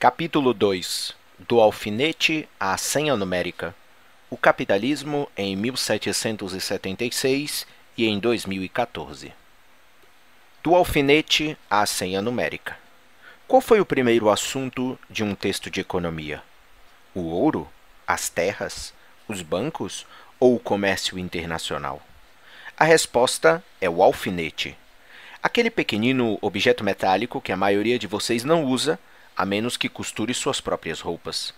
Capítulo 2 Do alfinete à senha numérica O capitalismo em 1776 e em 2014 Do alfinete à senha numérica Qual foi o primeiro assunto de um texto de economia? O ouro? As terras? Os bancos? Ou o comércio internacional? A resposta é o alfinete. Aquele pequenino objeto metálico que a maioria de vocês não usa a menos que costure suas próprias roupas.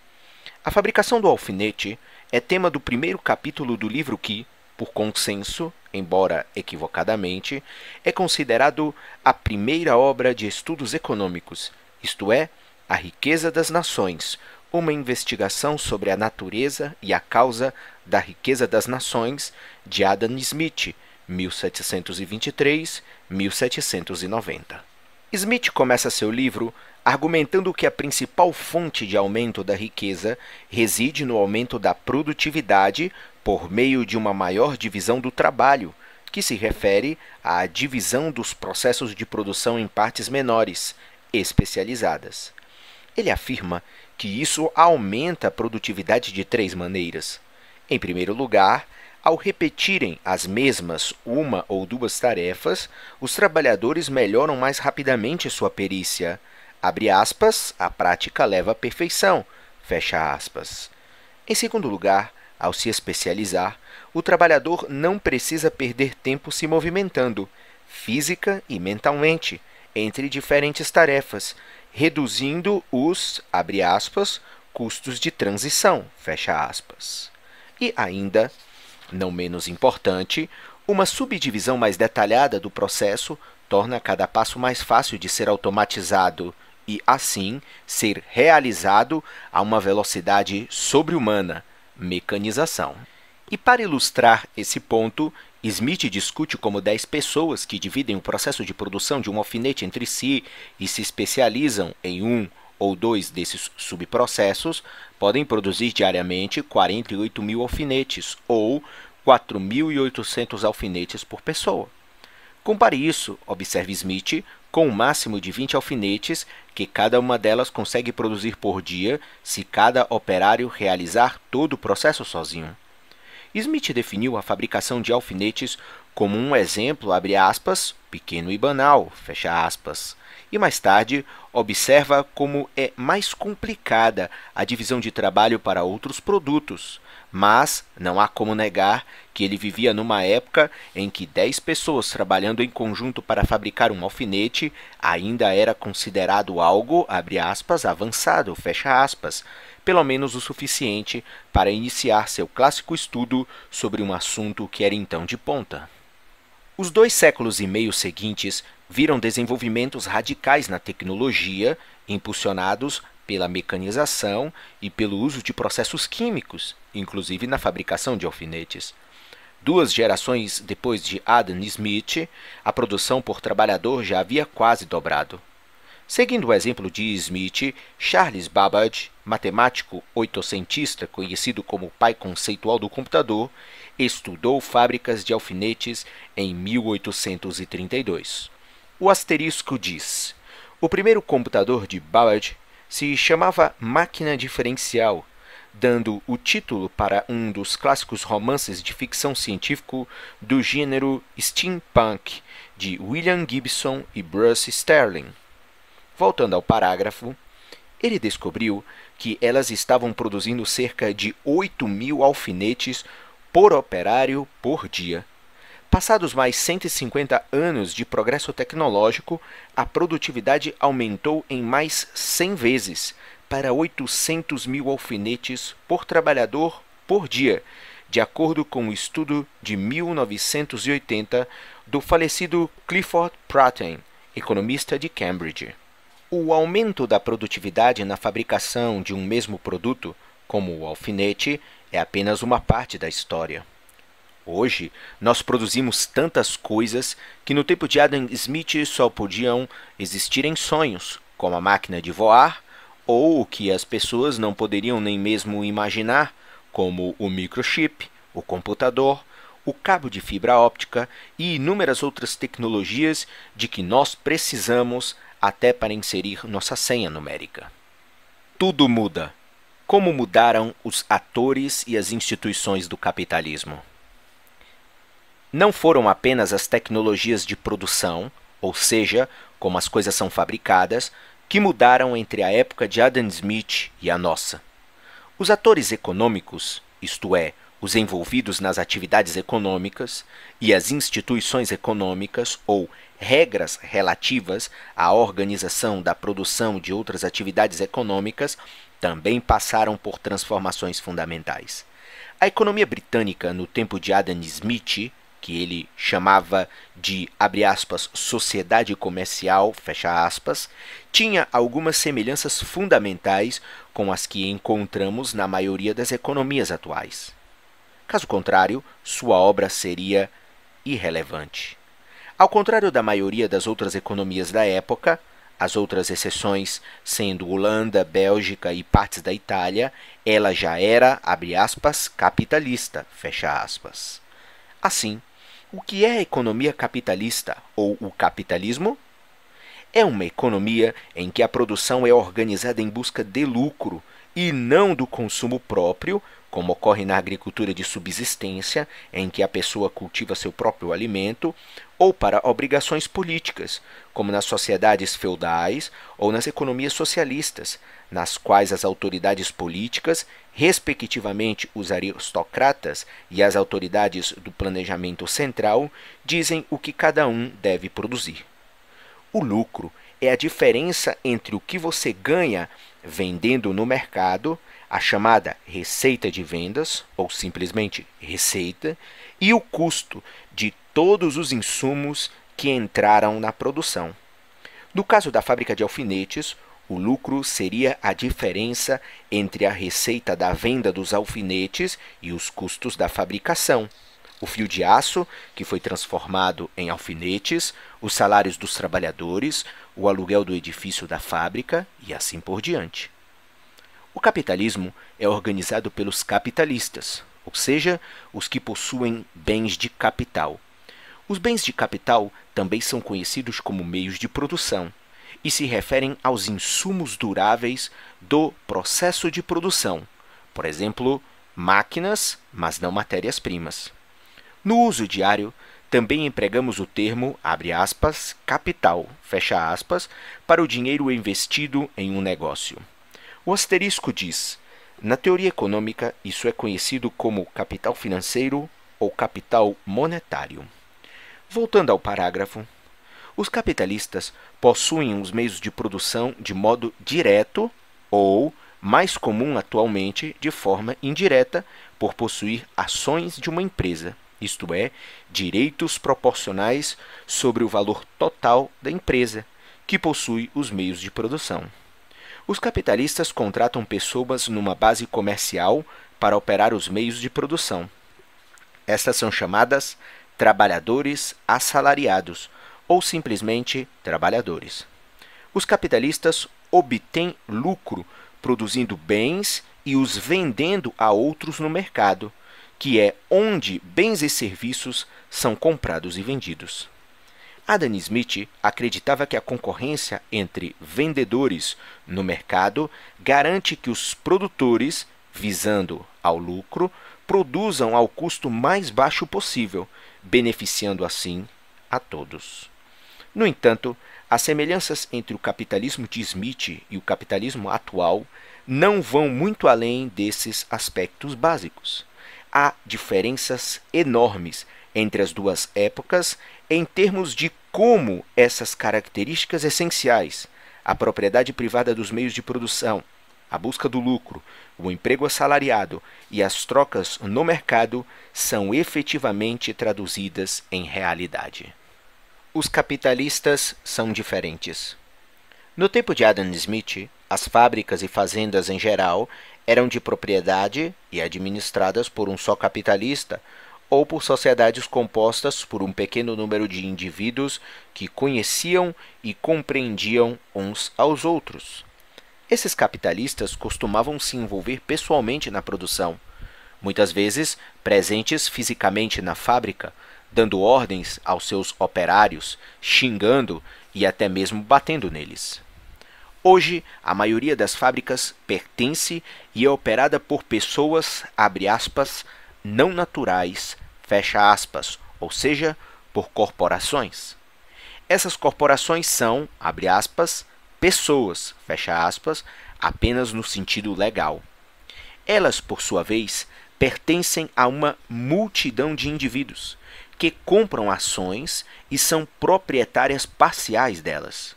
A fabricação do alfinete é tema do primeiro capítulo do livro que, por consenso, embora equivocadamente, é considerado a primeira obra de estudos econômicos, isto é, A Riqueza das Nações, uma investigação sobre a natureza e a causa da riqueza das nações, de Adam Smith, 1723-1790. Smith começa seu livro argumentando que a principal fonte de aumento da riqueza reside no aumento da produtividade por meio de uma maior divisão do trabalho, que se refere à divisão dos processos de produção em partes menores, especializadas. Ele afirma que isso aumenta a produtividade de três maneiras. Em primeiro lugar, ao repetirem as mesmas uma ou duas tarefas, os trabalhadores melhoram mais rapidamente sua perícia. Abre aspas, a prática leva à perfeição. Fecha aspas. Em segundo lugar, ao se especializar, o trabalhador não precisa perder tempo se movimentando, física e mentalmente, entre diferentes tarefas, reduzindo os, abre aspas, custos de transição, fecha aspas. E ainda, não menos importante, uma subdivisão mais detalhada do processo torna cada passo mais fácil de ser automatizado e, assim, ser realizado a uma velocidade sobre-humana mecanização. E para ilustrar esse ponto, Smith discute como 10 pessoas que dividem o processo de produção de um alfinete entre si e se especializam em um ou dois desses subprocessos podem produzir diariamente 48 mil alfinetes ou 4.800 alfinetes por pessoa. Compare isso, observe Smith, com um máximo de 20 alfinetes que cada uma delas consegue produzir por dia se cada operário realizar todo o processo sozinho. Smith definiu a fabricação de alfinetes como um exemplo, aspas, pequeno e banal, e mais tarde observa como é mais complicada a divisão de trabalho para outros produtos. Mas não há como negar que ele vivia numa época em que 10 pessoas trabalhando em conjunto para fabricar um alfinete ainda era considerado algo, aspas, avançado, aspas, pelo menos o suficiente para iniciar seu clássico estudo sobre um assunto que era então de ponta. Os dois séculos e meio seguintes viram desenvolvimentos radicais na tecnologia, impulsionados pela mecanização e pelo uso de processos químicos, inclusive na fabricação de alfinetes. Duas gerações depois de Adam Smith, a produção por trabalhador já havia quase dobrado. Seguindo o exemplo de Smith, Charles Babbage, matemático oitocentista conhecido como o pai conceitual do computador, estudou fábricas de alfinetes em 1832. O asterisco diz: o primeiro computador de Ballard se chamava Máquina Diferencial, dando o título para um dos clássicos romances de ficção científico do gênero steampunk de William Gibson e Bruce Sterling. Voltando ao parágrafo, ele descobriu que elas estavam produzindo cerca de 8 mil alfinetes por operário por dia. Passados mais 150 anos de progresso tecnológico, a produtividade aumentou em mais 100 vezes, para 800 mil alfinetes por trabalhador por dia, de acordo com o um estudo de 1980 do falecido Clifford Pratten, economista de Cambridge. O aumento da produtividade na fabricação de um mesmo produto, como o alfinete, é apenas uma parte da história. Hoje, nós produzimos tantas coisas que no tempo de Adam Smith só podiam existir em sonhos, como a máquina de voar, ou o que as pessoas não poderiam nem mesmo imaginar, como o microchip, o computador, o cabo de fibra óptica e inúmeras outras tecnologias de que nós precisamos até para inserir nossa senha numérica. Tudo muda como mudaram os atores e as instituições do capitalismo? Não foram apenas as tecnologias de produção, ou seja, como as coisas são fabricadas, que mudaram entre a época de Adam Smith e a nossa. Os atores econômicos, isto é, os envolvidos nas atividades econômicas e as instituições econômicas ou regras relativas à organização da produção de outras atividades econômicas também passaram por transformações fundamentais. A economia britânica, no tempo de Adam Smith, que ele chamava de, abre aspas, sociedade comercial, fecha aspas, tinha algumas semelhanças fundamentais com as que encontramos na maioria das economias atuais. Caso contrário, sua obra seria irrelevante. Ao contrário da maioria das outras economias da época, as outras exceções, sendo Holanda, Bélgica e partes da Itália, ela já era, abre aspas, capitalista, fecha aspas. Assim, o que é a economia capitalista ou o capitalismo? É uma economia em que a produção é organizada em busca de lucro e não do consumo próprio, como ocorre na agricultura de subsistência, em que a pessoa cultiva seu próprio alimento, ou para obrigações políticas, como nas sociedades feudais ou nas economias socialistas, nas quais as autoridades políticas, respectivamente os aristocratas e as autoridades do planejamento central, dizem o que cada um deve produzir. O lucro é a diferença entre o que você ganha vendendo no mercado, a chamada receita de vendas, ou simplesmente receita, e o custo de todos os insumos que entraram na produção. No caso da fábrica de alfinetes, o lucro seria a diferença entre a receita da venda dos alfinetes e os custos da fabricação. O fio de aço, que foi transformado em alfinetes, os salários dos trabalhadores, o aluguel do edifício da fábrica e assim por diante. O capitalismo é organizado pelos capitalistas, ou seja, os que possuem bens de capital. Os bens de capital também são conhecidos como meios de produção e se referem aos insumos duráveis do processo de produção, por exemplo, máquinas, mas não matérias-primas. No uso diário, também empregamos o termo, abre aspas, capital, fecha aspas, para o dinheiro investido em um negócio. O asterisco diz: na teoria econômica, isso é conhecido como capital financeiro ou capital monetário. Voltando ao parágrafo. Os capitalistas possuem os meios de produção de modo direto ou, mais comum atualmente, de forma indireta, por possuir ações de uma empresa, isto é, direitos proporcionais sobre o valor total da empresa, que possui os meios de produção. Os capitalistas contratam pessoas numa base comercial para operar os meios de produção. Estas são chamadas trabalhadores assalariados ou simplesmente trabalhadores. Os capitalistas obtêm lucro produzindo bens e os vendendo a outros no mercado, que é onde bens e serviços são comprados e vendidos. Adam Smith acreditava que a concorrência entre vendedores no mercado garante que os produtores, visando ao lucro, produzam ao custo mais baixo possível, beneficiando assim a todos. No entanto, as semelhanças entre o capitalismo de Smith e o capitalismo atual não vão muito além desses aspectos básicos. Há diferenças enormes entre as duas épocas em termos de como essas características essenciais, a propriedade privada dos meios de produção, a busca do lucro, o emprego assalariado e as trocas no mercado são efetivamente traduzidas em realidade. Os capitalistas são diferentes. No tempo de Adam Smith, as fábricas e fazendas em geral eram de propriedade e administradas por um só capitalista ou por sociedades compostas por um pequeno número de indivíduos que conheciam e compreendiam uns aos outros. Esses capitalistas costumavam se envolver pessoalmente na produção, muitas vezes presentes fisicamente na fábrica, dando ordens aos seus operários, xingando e até mesmo batendo neles. Hoje, a maioria das fábricas pertence e é operada por pessoas, abre aspas, não naturais, fecha aspas, ou seja, por corporações. Essas corporações são, abre aspas, pessoas, fecha aspas, apenas no sentido legal. Elas, por sua vez, pertencem a uma multidão de indivíduos que compram ações e são proprietárias parciais delas.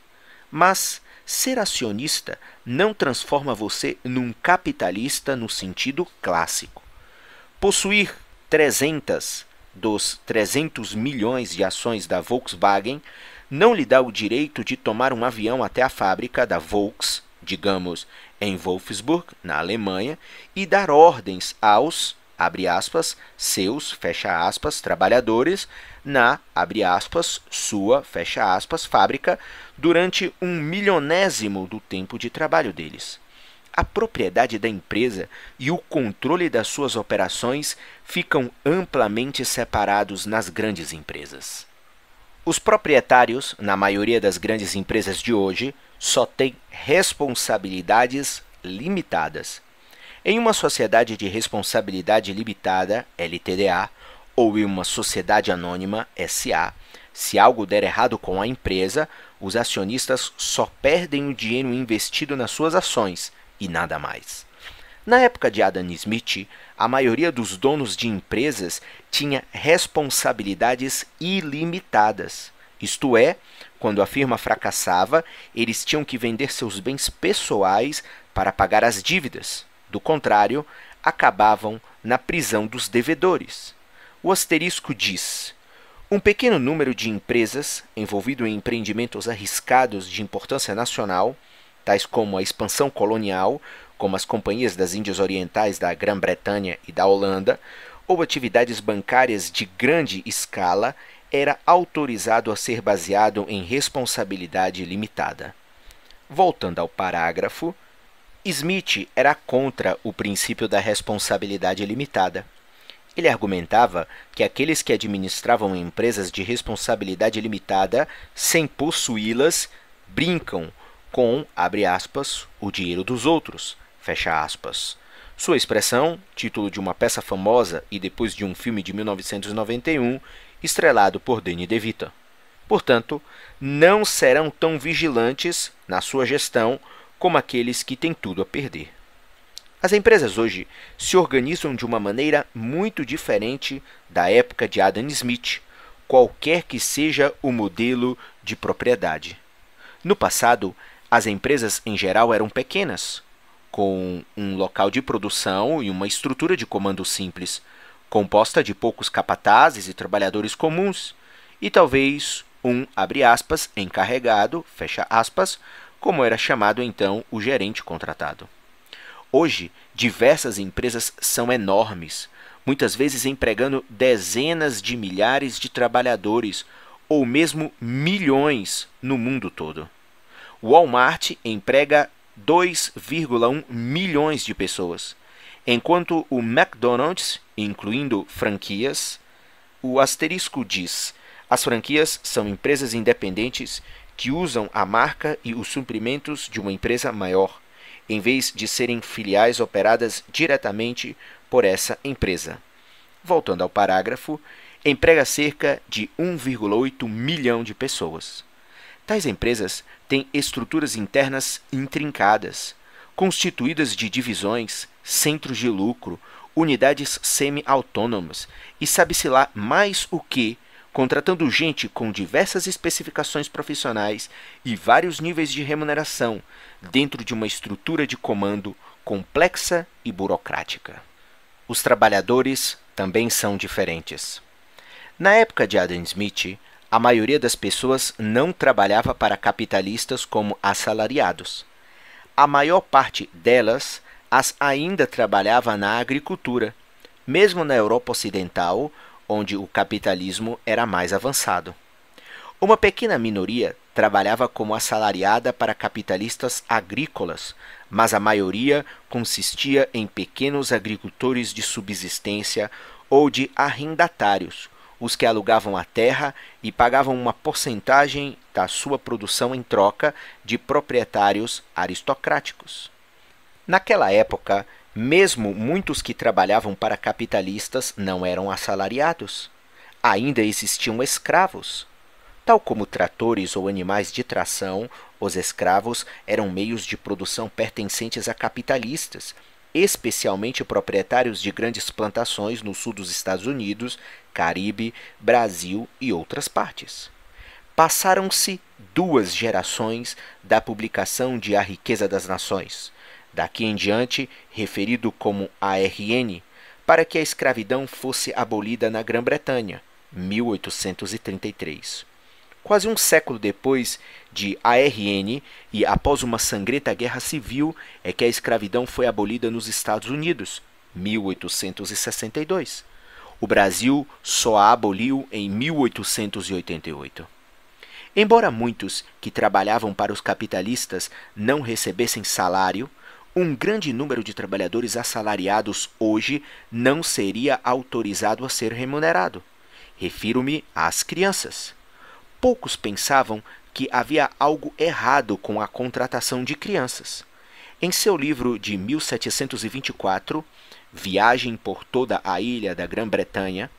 Mas ser acionista não transforma você num capitalista no sentido clássico. Possuir 300 dos 300 milhões de ações da Volkswagen não lhe dá o direito de tomar um avião até a fábrica da Volks, digamos, em Wolfsburg, na Alemanha, e dar ordens aos, abre aspas, seus, fecha aspas, trabalhadores na, abre aspas, sua, fecha aspas, fábrica durante um milionésimo do tempo de trabalho deles. A propriedade da empresa e o controle das suas operações ficam amplamente separados nas grandes empresas. Os proprietários, na maioria das grandes empresas de hoje, só têm responsabilidades limitadas. Em uma sociedade de responsabilidade limitada, LTDA, ou em uma sociedade anônima, SA, se algo der errado com a empresa, os acionistas só perdem o dinheiro investido nas suas ações e nada mais. Na época de Adam Smith, a maioria dos donos de empresas tinha responsabilidades ilimitadas. Isto é, quando a firma fracassava, eles tinham que vender seus bens pessoais para pagar as dívidas. Do contrário, acabavam na prisão dos devedores. O asterisco diz: um pequeno número de empresas envolvido em empreendimentos arriscados de importância nacional, tais como a expansão colonial, como as Companhias das Índias Orientais da Grã-Bretanha e da Holanda, ou atividades bancárias de grande escala, era autorizado a ser baseado em responsabilidade limitada. Voltando ao parágrafo, Smith era contra o princípio da responsabilidade limitada. Ele argumentava que aqueles que administravam empresas de responsabilidade limitada, sem possuí-las, brincam com, abre aspas, o dinheiro dos outros, Fecha aspas. Sua expressão, título de uma peça famosa e depois de um filme de 1991, estrelado por Danny DeVito. Portanto, não serão tão vigilantes na sua gestão como aqueles que têm tudo a perder. As empresas hoje se organizam de uma maneira muito diferente da época de Adam Smith, qualquer que seja o modelo de propriedade. No passado, as empresas em geral eram pequenas, com um local de produção e uma estrutura de comando simples, composta de poucos capatazes e trabalhadores comuns, e talvez um, abre aspas, encarregado, fecha aspas, como era chamado então o gerente contratado. Hoje, diversas empresas são enormes, muitas vezes empregando dezenas de milhares de trabalhadores ou mesmo milhões no mundo todo. Walmart emprega 2,1 milhões de pessoas, enquanto o McDonald's, incluindo franquias, o asterisco diz: as franquias são empresas independentes que usam a marca e os suprimentos de uma empresa maior, em vez de serem filiais operadas diretamente por essa empresa. Voltando ao parágrafo, emprega cerca de 1,8 milhão de pessoas. Tais empresas tem estruturas internas intrincadas, constituídas de divisões, centros de lucro, unidades semi-autônomas e sabe-se lá mais o que, contratando gente com diversas especificações profissionais e vários níveis de remuneração dentro de uma estrutura de comando complexa e burocrática. Os trabalhadores também são diferentes. Na época de Adam Smith, a maioria das pessoas não trabalhava para capitalistas como assalariados. A maior parte delas as ainda trabalhava na agricultura, mesmo na Europa Ocidental, onde o capitalismo era mais avançado. Uma pequena minoria trabalhava como assalariada para capitalistas agrícolas, mas a maioria consistia em pequenos agricultores de subsistência ou de arrendatários, os que alugavam a terra e pagavam uma porcentagem da sua produção em troca de proprietários aristocráticos. Naquela época, mesmo muitos que trabalhavam para capitalistas não eram assalariados. Ainda existiam escravos. Tal como tratores ou animais de tração, os escravos eram meios de produção pertencentes a capitalistas especialmente proprietários de grandes plantações no sul dos Estados Unidos, Caribe, Brasil e outras partes. Passaram-se duas gerações da publicação de A Riqueza das Nações, daqui em diante referido como ARN, para que a escravidão fosse abolida na Grã-Bretanha, 1833. Quase um século depois de ARN e após uma sangrenta guerra civil, é que a escravidão foi abolida nos Estados Unidos, 1862. O Brasil só a aboliu em 1888. Embora muitos que trabalhavam para os capitalistas não recebessem salário, um grande número de trabalhadores assalariados hoje não seria autorizado a ser remunerado. Refiro-me às crianças poucos pensavam que havia algo errado com a contratação de crianças. Em seu livro de 1724, Viagem por toda a ilha da Grã-Bretanha,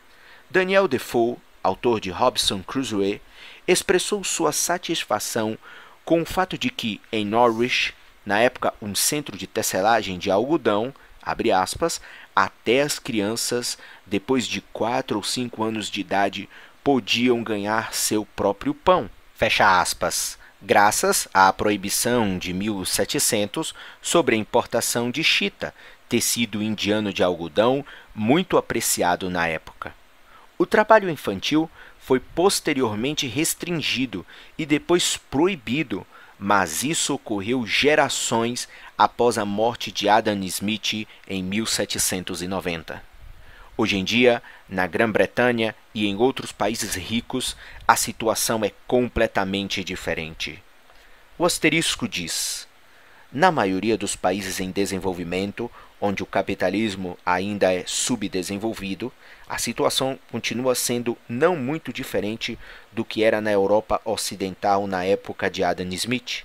Daniel Defoe, autor de Robinson Crusoe, expressou sua satisfação com o fato de que, em Norwich, na época um centro de tecelagem de algodão, abre aspas, até as crianças, depois de quatro ou cinco anos de idade, podiam ganhar seu próprio pão. Fecha aspas. Graças à proibição de 1700 sobre a importação de chita, tecido indiano de algodão muito apreciado na época. O trabalho infantil foi posteriormente restringido e depois proibido, mas isso ocorreu gerações após a morte de Adam Smith em 1790. Hoje em dia, na Grã-Bretanha e em outros países ricos, a situação é completamente diferente. O asterisco diz: na maioria dos países em desenvolvimento, onde o capitalismo ainda é subdesenvolvido, a situação continua sendo não muito diferente do que era na Europa Ocidental na época de Adam Smith.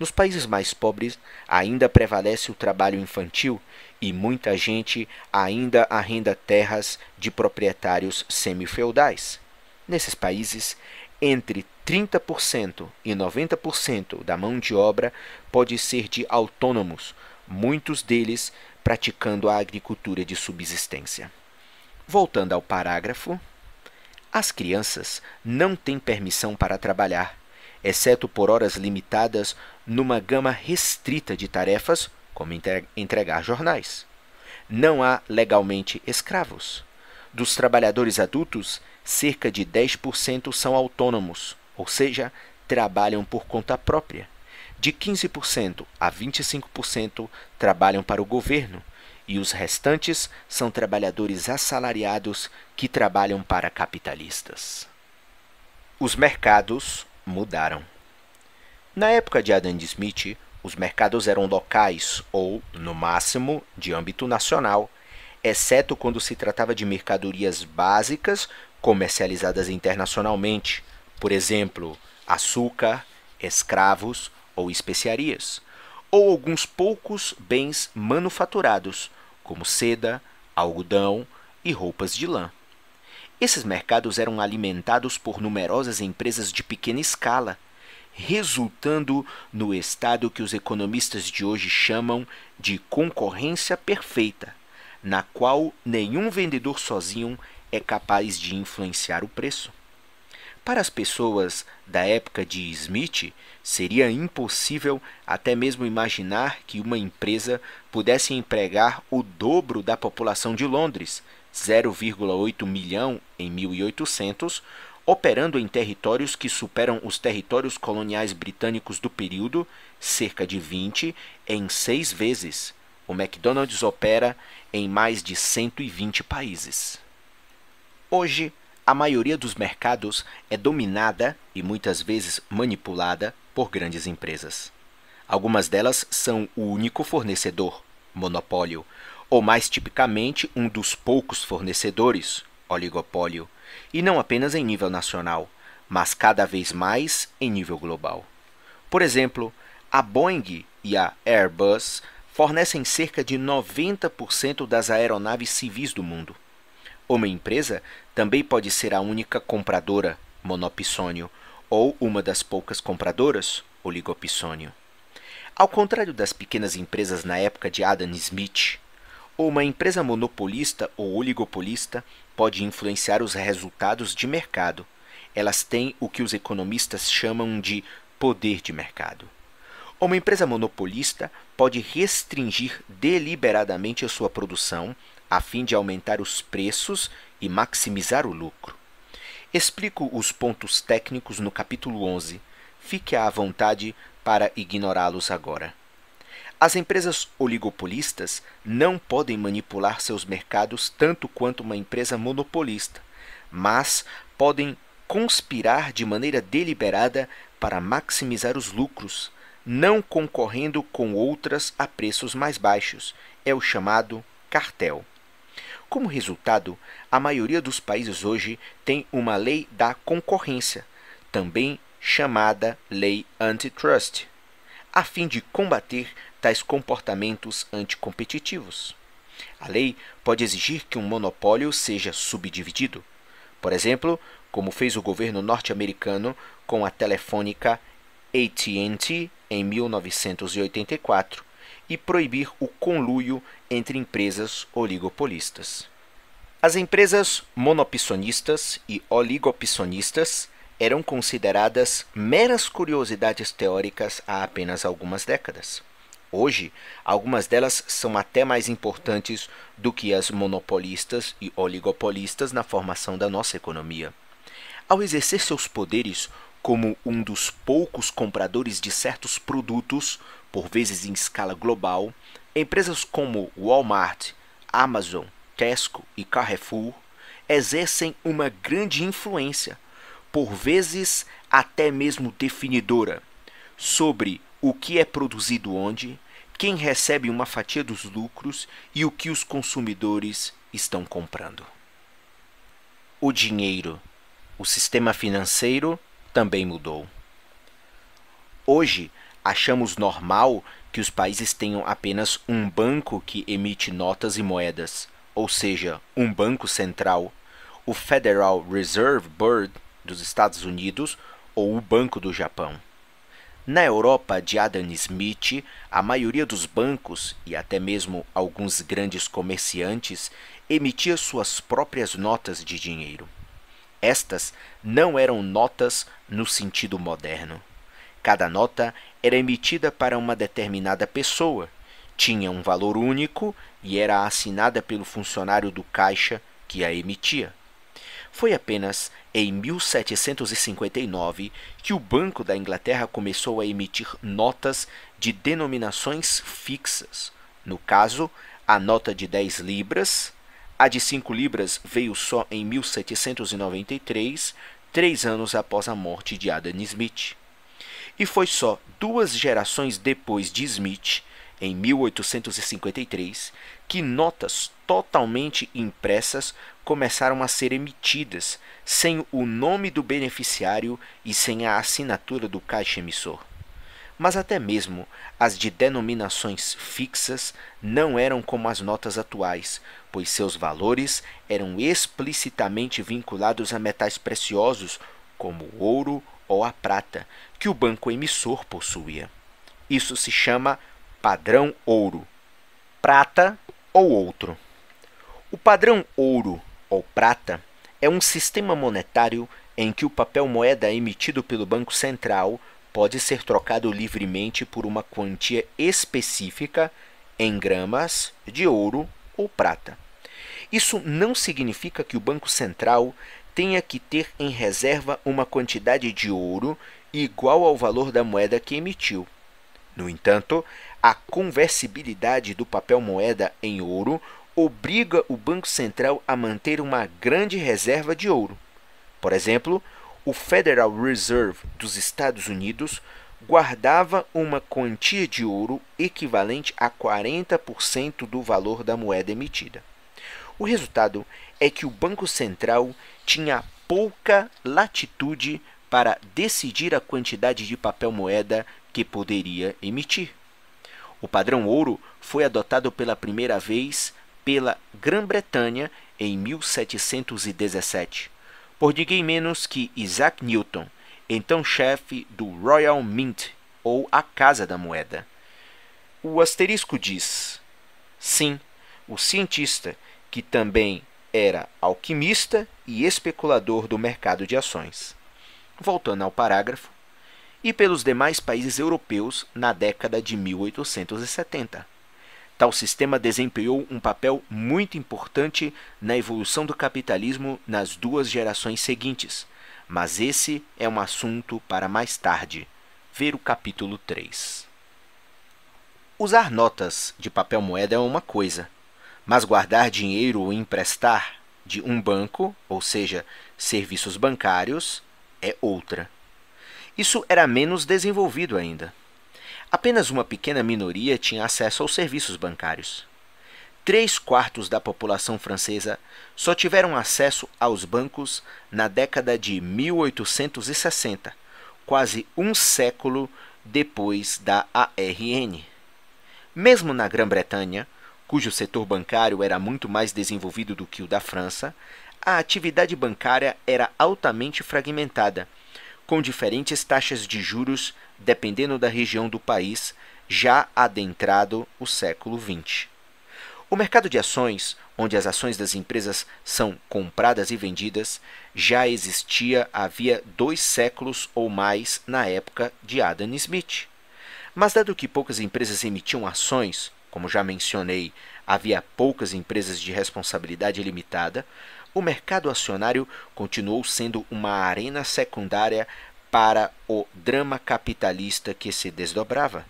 Nos países mais pobres, ainda prevalece o trabalho infantil e muita gente ainda arrenda terras de proprietários semi-feudais. Nesses países, entre 30% e 90% da mão de obra pode ser de autônomos, muitos deles praticando a agricultura de subsistência. Voltando ao parágrafo, as crianças não têm permissão para trabalhar, exceto por horas limitadas numa gama restrita de tarefas como entregar jornais. Não há legalmente escravos. Dos trabalhadores adultos, cerca de 10% são autônomos, ou seja, trabalham por conta própria. De 15% a 25% trabalham para o governo, e os restantes são trabalhadores assalariados que trabalham para capitalistas. Os mercados mudaram. Na época de Adam Smith, os mercados eram locais ou, no máximo, de âmbito nacional, exceto quando se tratava de mercadorias básicas comercializadas internacionalmente, por exemplo, açúcar, escravos ou especiarias, ou alguns poucos bens manufaturados, como seda, algodão e roupas de lã. Esses mercados eram alimentados por numerosas empresas de pequena escala, resultando no estado que os economistas de hoje chamam de concorrência perfeita, na qual nenhum vendedor sozinho é capaz de influenciar o preço. Para as pessoas da época de Smith, seria impossível até mesmo imaginar que uma empresa pudesse empregar o dobro da população de Londres, 0,8 milhão em 1800, operando em territórios que superam os territórios coloniais britânicos do período, cerca de 20, em seis vezes. O McDonald's opera em mais de 120 países. Hoje, a maioria dos mercados é dominada e muitas vezes manipulada por grandes empresas. Algumas delas são o único fornecedor, monopólio, ou mais tipicamente um dos poucos fornecedores, oligopólio, e não apenas em nível nacional, mas cada vez mais em nível global. Por exemplo, a Boeing e a Airbus fornecem cerca de 90% das aeronaves civis do mundo. Uma empresa também pode ser a única compradora, monopsônio, ou uma das poucas compradoras, oligopissônio. Ao contrário das pequenas empresas na época de Adam Smith, uma empresa monopolista ou oligopolista pode influenciar os resultados de mercado. Elas têm o que os economistas chamam de poder de mercado. Uma empresa monopolista pode restringir deliberadamente a sua produção a fim de aumentar os preços e maximizar o lucro. Explico os pontos técnicos no capítulo 11. Fique à vontade para ignorá-los agora. As empresas oligopolistas não podem manipular seus mercados tanto quanto uma empresa monopolista, mas podem conspirar de maneira deliberada para maximizar os lucros, não concorrendo com outras a preços mais baixos. É o chamado cartel. Como resultado, a maioria dos países hoje tem uma lei da concorrência, também chamada lei antitrust, a fim de combater tais comportamentos anticompetitivos. A lei pode exigir que um monopólio seja subdividido. Por exemplo, como fez o governo norte-americano com a telefônica AT&T em 1984, e proibir o conluio entre empresas oligopolistas. As empresas monopsonistas e oligopsonistas eram consideradas meras curiosidades teóricas há apenas algumas décadas. Hoje, algumas delas são até mais importantes do que as monopolistas e oligopolistas na formação da nossa economia. Ao exercer seus poderes como um dos poucos compradores de certos produtos, por vezes em escala global, empresas como Walmart, Amazon, Tesco e Carrefour exercem uma grande influência, por vezes até mesmo definidora, sobre o que é produzido onde, quem recebe uma fatia dos lucros e o que os consumidores estão comprando. O dinheiro, o sistema financeiro também mudou. Hoje, achamos normal que os países tenham apenas um banco que emite notas e moedas, ou seja, um banco central, o Federal Reserve Board dos Estados Unidos ou o Banco do Japão. Na Europa de Adam Smith, a maioria dos bancos e até mesmo alguns grandes comerciantes emitia suas próprias notas de dinheiro. Estas não eram notas no sentido moderno. Cada nota era emitida para uma determinada pessoa, tinha um valor único e era assinada pelo funcionário do caixa que a emitia. Foi apenas em 1759 que o Banco da Inglaterra começou a emitir notas de denominações fixas. No caso, a nota de 10 libras, a de 5 libras veio só em 1793, três anos após a morte de Adam Smith. E foi só duas gerações depois de Smith, em 1853, que notas totalmente impressas começaram a ser emitidas, sem o nome do beneficiário e sem a assinatura do caixa emissor. Mas até mesmo as de denominações fixas não eram como as notas atuais, pois seus valores eram explicitamente vinculados a metais preciosos, como o ouro ou a prata, que o banco emissor possuía. Isso se chama padrão ouro. Prata ou outro. O padrão ouro ou prata é um sistema monetário em que o papel moeda emitido pelo Banco Central pode ser trocado livremente por uma quantia específica em gramas de ouro ou prata. Isso não significa que o Banco Central tenha que ter em reserva uma quantidade de ouro igual ao valor da moeda que emitiu. No entanto, a conversibilidade do papel moeda em ouro obriga o Banco Central a manter uma grande reserva de ouro. Por exemplo, o Federal Reserve dos Estados Unidos guardava uma quantia de ouro equivalente a 40% do valor da moeda emitida. O resultado é que o Banco Central tinha pouca latitude para decidir a quantidade de papel moeda que poderia emitir. O padrão ouro foi adotado pela primeira vez pela Grã-Bretanha em 1717, por ninguém menos que Isaac Newton, então chefe do Royal Mint, ou a Casa da Moeda. O asterisco diz: sim, o cientista, que também era alquimista e especulador do mercado de ações. Voltando ao parágrafo, e pelos demais países europeus na década de 1870. Tal sistema desempenhou um papel muito importante na evolução do capitalismo nas duas gerações seguintes, mas esse é um assunto para mais tarde. Ver o capítulo 3. Usar notas de papel moeda é uma coisa, mas guardar dinheiro ou emprestar de um banco, ou seja, serviços bancários, é outra isso era menos desenvolvido ainda. Apenas uma pequena minoria tinha acesso aos serviços bancários. Três quartos da população francesa só tiveram acesso aos bancos na década de 1860, quase um século depois da ARN. Mesmo na Grã-Bretanha, cujo setor bancário era muito mais desenvolvido do que o da França, a atividade bancária era altamente fragmentada com diferentes taxas de juros dependendo da região do país, já adentrado o século XX. O mercado de ações, onde as ações das empresas são compradas e vendidas, já existia havia dois séculos ou mais na época de Adam Smith. Mas, dado que poucas empresas emitiam ações, como já mencionei, havia poucas empresas de responsabilidade limitada, o mercado acionário continuou sendo uma arena secundária para o drama capitalista que se desdobrava.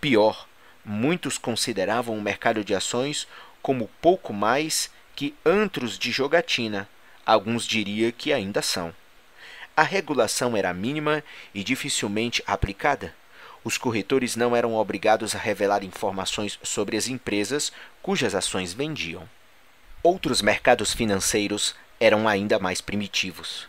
Pior, muitos consideravam o mercado de ações como pouco mais que antros de jogatina, alguns diriam que ainda são. A regulação era mínima e dificilmente aplicada. Os corretores não eram obrigados a revelar informações sobre as empresas cujas ações vendiam. Outros mercados financeiros eram ainda mais primitivos.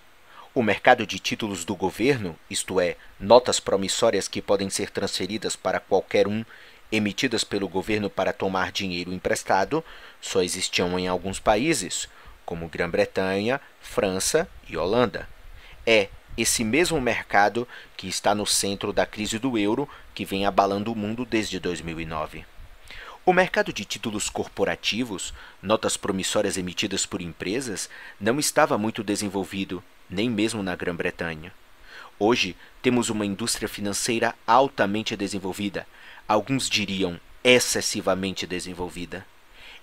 O mercado de títulos do governo, isto é, notas promissórias que podem ser transferidas para qualquer um, emitidas pelo governo para tomar dinheiro emprestado, só existiam em alguns países, como Grã-Bretanha, França e Holanda. É esse mesmo mercado que está no centro da crise do euro que vem abalando o mundo desde 2009. O mercado de títulos corporativos, notas promissórias emitidas por empresas, não estava muito desenvolvido, nem mesmo na Grã-Bretanha. Hoje, temos uma indústria financeira altamente desenvolvida, alguns diriam excessivamente desenvolvida.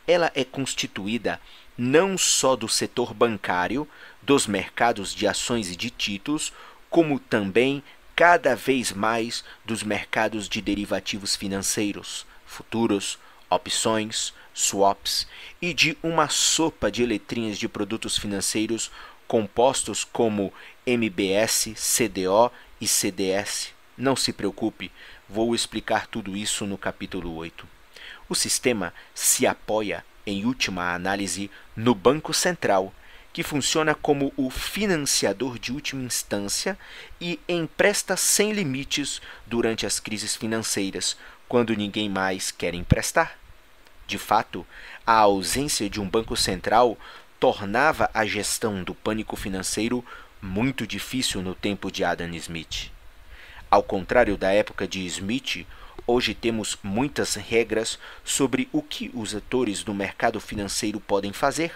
Ela é constituída não só do setor bancário, dos mercados de ações e de títulos, como também cada vez mais dos mercados de derivativos financeiros, futuros, opções, swaps e de uma sopa de letrinhas de produtos financeiros compostos como MBS, CDO e CDS. Não se preocupe, vou explicar tudo isso no capítulo 8. O sistema se apoia, em última análise, no Banco Central, que funciona como o financiador de última instância e empresta sem limites durante as crises financeiras, quando ninguém mais quer emprestar. De fato, a ausência de um banco central tornava a gestão do pânico financeiro muito difícil no tempo de Adam Smith. Ao contrário da época de Smith, hoje temos muitas regras sobre o que os atores do mercado financeiro podem fazer,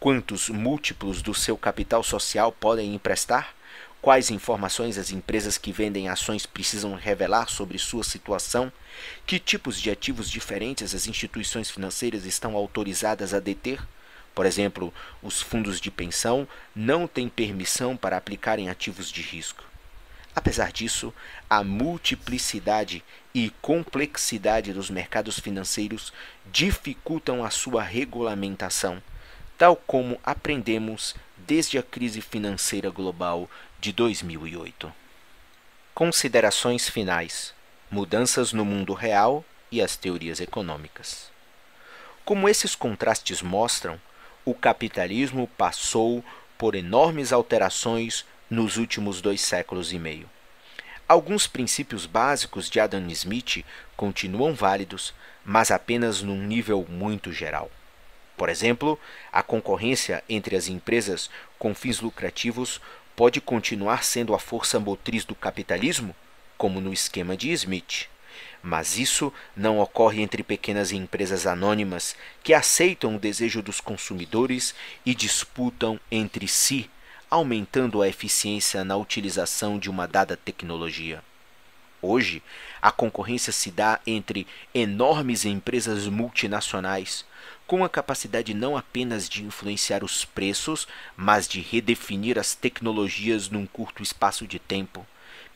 quantos múltiplos do seu capital social podem emprestar quais informações as empresas que vendem ações precisam revelar sobre sua situação, que tipos de ativos diferentes as instituições financeiras estão autorizadas a deter. Por exemplo, os fundos de pensão não têm permissão para aplicarem ativos de risco. Apesar disso, a multiplicidade e complexidade dos mercados financeiros dificultam a sua regulamentação, tal como aprendemos desde a crise financeira global de 2008. Considerações finais: mudanças no mundo real e as teorias econômicas. Como esses contrastes mostram, o capitalismo passou por enormes alterações nos últimos dois séculos e meio. Alguns princípios básicos de Adam Smith continuam válidos, mas apenas num nível muito geral. Por exemplo, a concorrência entre as empresas com fins lucrativos pode continuar sendo a força motriz do capitalismo, como no esquema de Smith. Mas isso não ocorre entre pequenas empresas anônimas que aceitam o desejo dos consumidores e disputam entre si, aumentando a eficiência na utilização de uma dada tecnologia. Hoje, a concorrência se dá entre enormes empresas multinacionais, com a capacidade não apenas de influenciar os preços, mas de redefinir as tecnologias num curto espaço de tempo.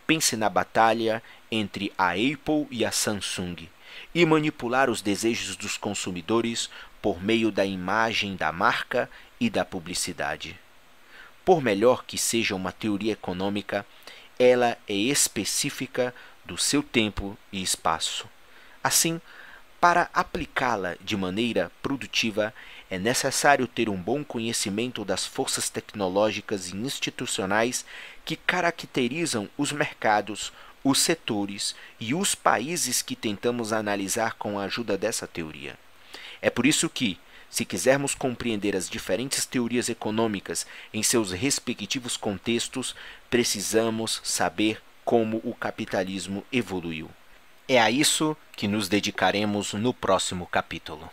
Pense na batalha entre a Apple e a Samsung e manipular os desejos dos consumidores por meio da imagem da marca e da publicidade. Por melhor que seja uma teoria econômica, ela é específica do seu tempo e espaço. Assim, para aplicá-la de maneira produtiva, é necessário ter um bom conhecimento das forças tecnológicas e institucionais que caracterizam os mercados, os setores e os países que tentamos analisar com a ajuda dessa teoria. É por isso que, se quisermos compreender as diferentes teorias econômicas em seus respectivos contextos, precisamos saber como o capitalismo evoluiu. É a isso que nos dedicaremos no próximo capítulo.